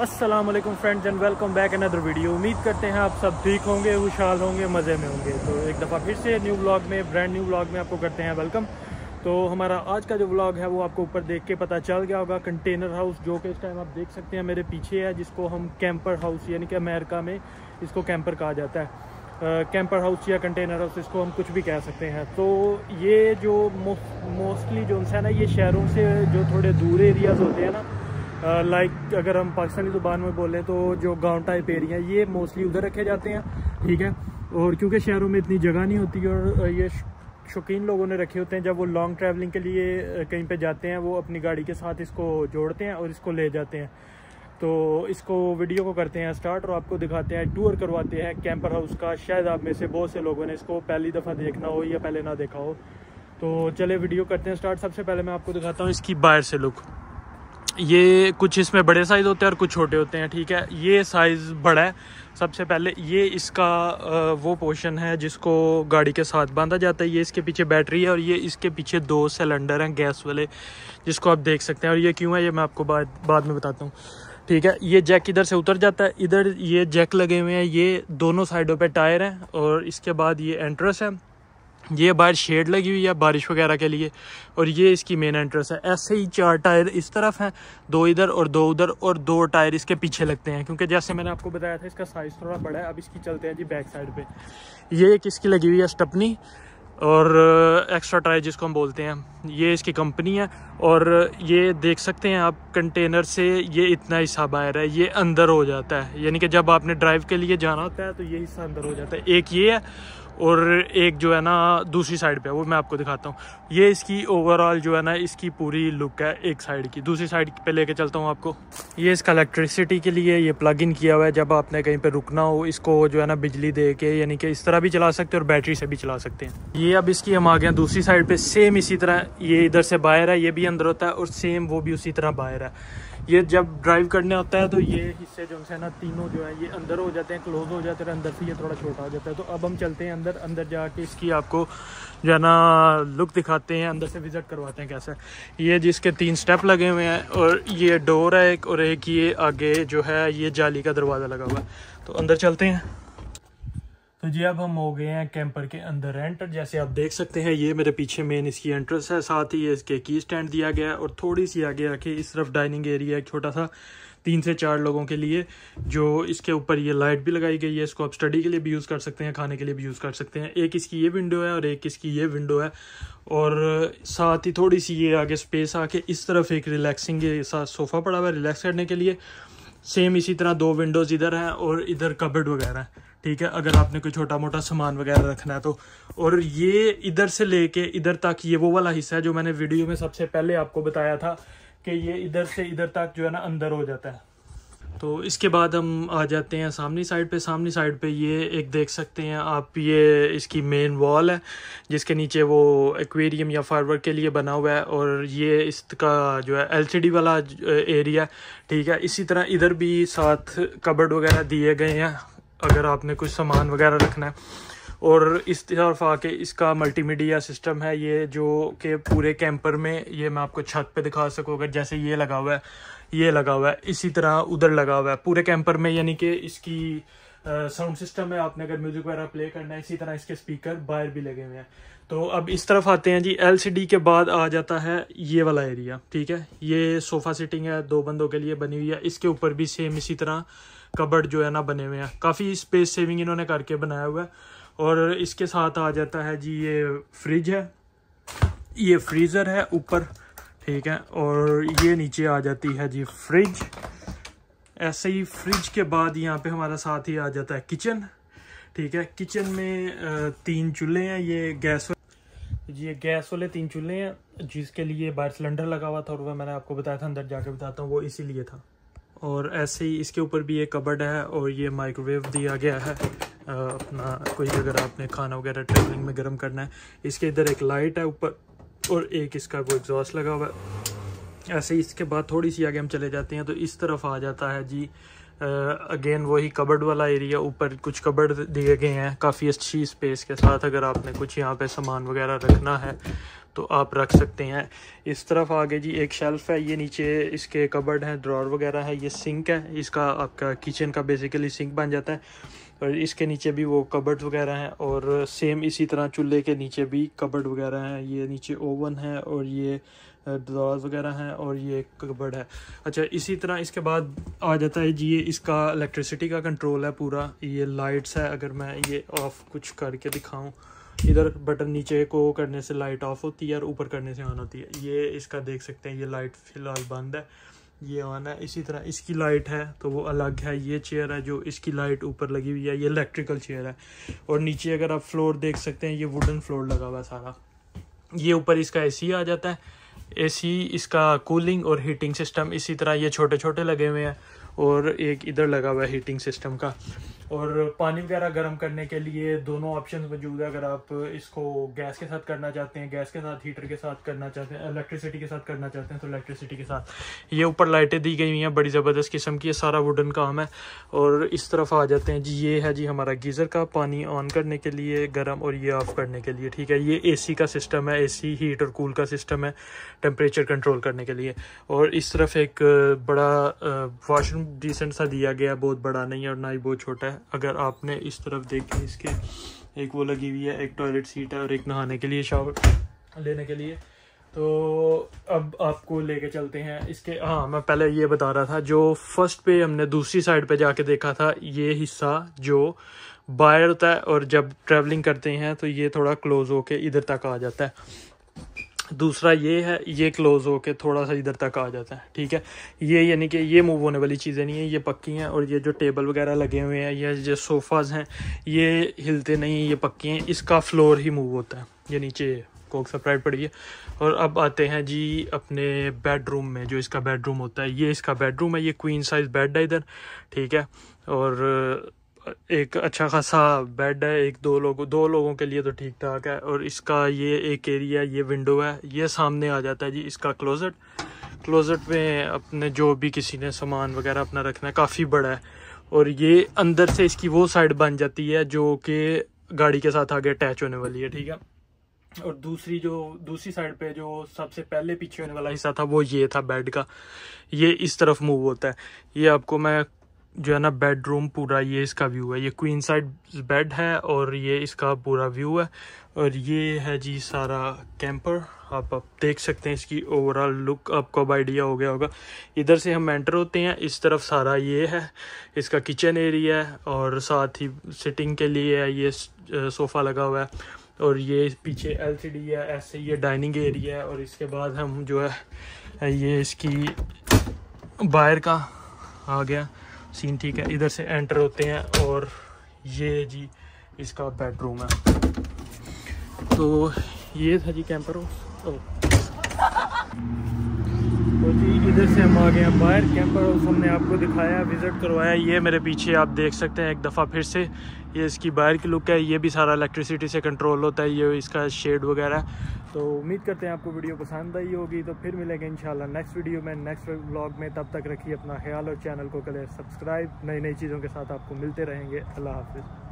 Aslam friends and welcome back another video उम्मीद करते हैं आप सब ठीक होंगे खुशहाल होंगे मज़े में होंगे तो एक दफ़ा फिर से न्यू ब्लॉग में ब्रांड न्यू ब्लॉग में आपको करते हैं वेलकम तो हमारा आज का जो ब्लॉग है वो आपको ऊपर देख के पता चल गया होगा कंटेनर हाउस जो कि इस टाइम आप देख सकते हैं मेरे पीछे है जिसको हम कैंपर हाउस यानी कि अमेरिका में इसको कैंपर कहा जाता है कैंपर हाउस या कंटेनर हाउस इसको हम कुछ भी कह सकते हैं तो ये जो मोस्टली जो है ना ये शहरों से जो थोड़े दूर एरियाज़ होते हैं ना लाइक uh, अगर हम पाकिस्तानी ज़ुबान में बोलें तो जो गांव टाइप एरिया ये मोस्टली उधर रखे जाते हैं ठीक है और क्योंकि शहरों में इतनी जगह नहीं होती और uh, ये शौकीन लोगों ने रखे होते हैं जब वो लॉन्ग ट्रैवलिंग के लिए uh, कहीं पे जाते हैं वो अपनी गाड़ी के साथ इसको जोड़ते हैं और इसको ले जाते हैं तो इसको वीडियो को करते हैं स्टार्ट और आपको दिखाते हैं टूर करवाते हैं कैंपर हाउस का शायद आप में से बहुत से लोगों ने इसको पहली दफ़ा देखना हो या पहले ना देखा हो तो चले वीडियो करते हैं स्टार्ट सबसे पहले मैं आपको दिखाता हूँ इसकी बाहर से लुक ये कुछ इसमें बड़े साइज़ होते हैं और कुछ छोटे होते हैं ठीक है ये साइज़ बड़ा है सबसे पहले ये इसका वो पोर्शन है जिसको गाड़ी के साथ बांधा जाता है ये इसके पीछे बैटरी है और ये इसके पीछे दो सिलेंडर हैं गैस वाले जिसको आप देख सकते हैं और ये क्यों है ये मैं आपको बाद बाद में बताता हूँ ठीक है ये जैक इधर से उतर जाता है इधर ये जैक लगे हुए हैं ये दोनों साइडों पे टायर हैं और इसके बाद ये एंट्रेस है ये बाहर शेड लगी हुई है बारिश वगैरह के लिए और ये इसकी मेन एंट्रेंस है ऐसे ही चार टायर इस तरफ हैं दो इधर और दो उधर और दो टायर इसके पीछे लगते हैं क्योंकि जैसे मैंने आपको बताया था इसका साइज़ थोड़ा बड़ा है अब इसकी चलते हैं जी बैक साइड पे ये एक इसकी लगी हुई है स्टपनी और एक्स्ट्रा टायर जिसको हम बोलते हैं ये इसकी कंपनी है और ये देख सकते हैं आप कंटेनर से ये इतना हिस्सा बाहर है ये अंदर हो जाता है यानी कि जब आपने ड्राइव के लिए जाना होता है तो ये हिस्सा अंदर हो जाता है एक ये है और एक जो है ना दूसरी साइड पे है वो मैं आपको दिखाता हूँ ये इसकी ओवरऑल जो है ना इसकी पूरी लुक है एक साइड की दूसरी साइड पे लेके चलता हूँ आपको ये इसका इलेक्ट्रिसिटी के लिए ये प्लग इन किया हुआ है जब आपने कहीं पे रुकना हो इसको जो है ना बिजली दे के यानी कि इस तरह भी चला सकते हैं और बैटरी से भी चला सकते हैं ये अब इसकी हम आ गए हैं दूसरी साइड पर सेम इसी तरह ये इधर से बाहर है ये भी अंदर होता है और सेम वो भी उसी तरह बाहर है ये जब ड्राइव करने होता है तो ये हिस्से जो है ना तीनों जो है ये अंदर हो जाते हैं क्लोज हो जाते हैं अंदर से ये थोड़ा छोटा हो जाता है तो अब हम चलते हैं अंदर अंदर जाके इसकी आपको जो है ना लुक दिखाते हैं अंदर से विज़िट करवाते हैं कैसा ये जिसके तीन स्टेप लगे हुए हैं और ये डोर है एक और एक ये आगे जो है ये जाली का दरवाज़ा लगा हुआ है तो अंदर चलते हैं तो जी अब हम हो गए हैं कैंपर के अंदर एंटर जैसे आप देख सकते हैं ये मेरे पीछे मेन इसकी एंट्रेंस है साथ ही ये इसके की स्टैंड दिया गया है और थोड़ी सी आगे आके इस तरफ डाइनिंग एरिया एक छोटा सा तीन से चार लोगों के लिए जो इसके ऊपर ये लाइट भी लगाई गई है इसको आप स्टडी के लिए भी यूज़ कर सकते हैं खाने के लिए भी यूज़ कर सकते हैं एक इसकी ये विंडो है और एक इसकी ये विंडो है और साथ ही थोड़ी सी ये आगे स्पेस आके इस तरफ एक रिलैक्सिंग सा सोफ़ा पड़ा हुआ है रिलैक्स करने के लिए सेम इसी तरह दो विंडोज़ इधर हैं और इधर कबड वगैरह हैं ठीक है अगर आपने कोई छोटा मोटा सामान वगैरह रखना है तो और ये इधर से लेके इधर तक ये वो वाला हिस्सा है जो मैंने वीडियो में सबसे पहले आपको बताया था कि ये इधर से इधर तक जो है ना अंदर हो जाता है तो इसके बाद हम आ जाते हैं सामने साइड पे सामने साइड पे ये एक देख सकते हैं आप ये इसकी मेन वॉल है जिसके नीचे वो एक्वेरियम या फायरवर्क के लिए बना हुआ है और ये इसका जो है एलसीडी वाला एरिया ठीक है इसी तरह इधर भी साथ कबर्ड वगैरह दिए गए हैं अगर आपने कुछ सामान वगैरह रखना है और इस तरफ आके इसका मल्टीमीडिया सिस्टम है ये जो के पूरे कैंपर में ये मैं आपको छत पे दिखा सकूँ अगर जैसे ये लगा हुआ है ये लगा हुआ है इसी तरह उधर लगा हुआ है पूरे कैंपर में यानी कि इसकी साउंड सिस्टम है आपने अगर म्यूजिक वगैरह प्ले करना है इसी तरह इसके स्पीकर बाहर भी लगे हुए हैं तो अब इस तरफ आते हैं जी एल के बाद आ जाता है ये वाला एरिया ठीक है ये सोफ़ा सिटिंग है दो बंदों के लिए बनी हुई है इसके ऊपर भी सेम इसी तरह कबर्ड जो है ना बने हुए हैं काफ़ी स्पेस सेविंग इन्होंने करके बनाया हुआ है और इसके साथ आ जाता है जी ये फ्रिज है ये फ्रीज़र है ऊपर ठीक है और ये नीचे आ जाती है जी फ्रिज ऐसे ही फ्रिज के बाद यहाँ पे हमारा साथ ही आ जाता है किचन ठीक है किचन में तीन चूल्हे हैं ये गैस जी ये गैस वाले तीन चूल्हे हैं जिसके लिए बाहर सिलेंडर लगा हुआ था और वह मैंने आपको बताया था अंदर जाके बताता हूँ वो इसीलिए था और ऐसे ही इसके ऊपर भी ये कबर्ड है और ये माइक्रोवेव दिया गया है आ, अपना कोई अगर आपने खाना वगैरह ट्रैवलिंग में गर्म करना है इसके इधर एक लाइट है ऊपर और एक इसका वो एग्जॉस्ट लगा हुआ है ऐसे ही इसके बाद थोड़ी सी आगे हम चले जाते हैं तो इस तरफ आ जाता है जी अगेन वही कबर्ड वाला एरिया ऊपर कुछ कबर्ड दिए गए हैं काफ़ी अच्छी स्पेस के साथ अगर आपने कुछ यहाँ पे सामान वगैरह रखना है तो आप रख सकते हैं इस तरफ आगे जी एक शेल्फ़ है ये नीचे इसके कबर्ड हैं ड्रॉर वगैरह है ये सिंक है इसका आपका किचन का बेसिकली सिंक बन जाता है और इसके नीचे भी वो कबर्ड वगैरह हैं और सेम इसी तरह चूल्हे के नीचे भी कबर्ड वगैरह हैं ये नीचे ओवन है और ये ड्रॉज वगैरह हैं और ये कबर्ड है अच्छा इसी तरह इसके बाद आ जाता है जी ये इसका इलेक्ट्रिसिटी का कंट्रोल है पूरा ये लाइट्स है अगर मैं ये ऑफ़ कुछ करके दिखाऊं इधर बटन नीचे को करने से लाइट ऑफ होती है और ऊपर करने से ऑन होती है ये इसका देख सकते हैं ये लाइट फ़िलहाल बंद है ये ऑन है इसी तरह इसकी लाइट है तो वो अलग है ये चेयर है जो इसकी लाइट ऊपर लगी हुई है ये इलेक्ट्रिकल चेयर है और नीचे अगर आप फ्लोर देख सकते हैं ये वुडन फ्लोर लगा हुआ है सारा ये ऊपर इसका ए आ जाता है ए इसका कूलिंग और हीटिंग सिस्टम इसी तरह ये छोटे छोटे लगे हुए हैं और एक इधर लगा हुआ है हीटिंग सिस्टम का और पानी वगैरह गर्म करने के लिए दोनों ऑप्शन मौजूद है अगर आप इसको गैस के साथ करना चाहते हैं गैस के साथ हीटर के साथ करना चाहते हैं इलेक्ट्रिसिटी के साथ करना चाहते हैं तो इलेक्ट्रिसिटी के साथ ये ऊपर लाइटें दी गई हुई हैं बड़ी ज़बरदस्त किस्म की सारा वुडन काम है और इस तरफ आ जाते हैं जी ये है जी हमारा गीज़र का पानी ऑन करने के लिए गर्म और ये ऑफ़ करने के लिए ठीक है ये ए का सिस्टम है ए हीट और कूल का सिस्टम है टेम्परेचर कंट्रोल करने के लिए और इस तरफ एक बड़ा वाशरूम डिसेंट सा दिया गया है बहुत बड़ा नहीं है और ना ही बहुत छोटा है अगर आपने इस तरफ देखे इसके एक वो लगी हुई है एक टॉयलेट सीट है और एक नहाने के लिए शावर लेने के लिए तो अब आपको लेके चलते हैं इसके हाँ मैं पहले ये बता रहा था जो फर्स्ट पे हमने दूसरी साइड पे जाके देखा था ये हिस्सा जो बाहर होता है और जब ट्रैवलिंग करते हैं तो ये थोड़ा क्लोज होके इधर तक आ जाता है दूसरा ये है ये क्लोज़ के थोड़ा सा इधर तक आ जाता है ठीक है ये यानी कि ये मूव होने वाली चीज़ें नहीं है ये पक्की हैं और ये जो टेबल वगैरह लगे हुए हैं या जो सोफ़ाज़ हैं ये हिलते नहीं ये पक्की हैं इसका फ्लोर ही मूव होता है ये नीचे कोक सप्राइड पड़ी है और अब आते हैं जी अपने बेडरूम में जो इसका बेडरूम होता है ये इसका बेडरूम है ये क्वीन साइज़ बेड है इधर ठीक है और एक अच्छा खासा बेड है एक दो लोग दो लोगों के लिए तो ठीक ठाक है और इसका ये एक एरिया ये विंडो है ये सामने आ जाता है जी इसका क्लोज़ेट क्लोज़ेट में अपने जो भी किसी ने सामान वगैरह अपना रखना है काफ़ी बड़ा है और ये अंदर से इसकी वो साइड बन जाती है जो कि गाड़ी के साथ आगे अटैच होने वाली है ठीक है और दूसरी जो दूसरी साइड पे जो सबसे पहले पीछे होने वाला हिस्सा था वो ये था बेड का ये इस तरफ मूव होता है ये आपको मैं जो है ना बेडरूम पूरा ये इसका व्यू है ये क्वीन साइड बेड है और ये इसका पूरा व्यू है और ये है जी सारा कैंपर आप आप देख सकते हैं इसकी ओवरऑल लुक आपको अब आइडिया हो गया होगा इधर से हम एंटर होते हैं इस तरफ सारा ये है इसका किचन एरिया है और साथ ही सिटिंग के लिए है ये सोफ़ा लगा हुआ है और ये पीछे एल है ऐसे ये डाइनिंग एरिया है और इसके बाद हम जो है ये इसकी बायर का आ गया सीन ठीक है इधर से एंटर होते हैं और ये जी इसका बेडरूम है तो ये था जी कैंपर ओ तो जी इधर से हम आ गए हैं बाहर कैंपर हाउस हमने आपको दिखाया विज़िट करवाया ये मेरे पीछे आप देख सकते हैं एक दफ़ा फिर से ये इसकी बाहर की लुक है ये भी सारा इलेक्ट्रिसिटी से कंट्रोल होता है ये इसका शेड वगैरह तो उम्मीद करते हैं आपको वीडियो पसंद आई होगी तो फिर मिलेंगे इंशाल्लाह नेक्स्ट वीडियो में नेक्स्ट व्लॉग में तब तक रखिए अपना ख्याल और चैनल को कलर सब्सक्राइब नई नई चीज़ों के साथ आपको मिलते रहेंगे अल्लाह हाफिज़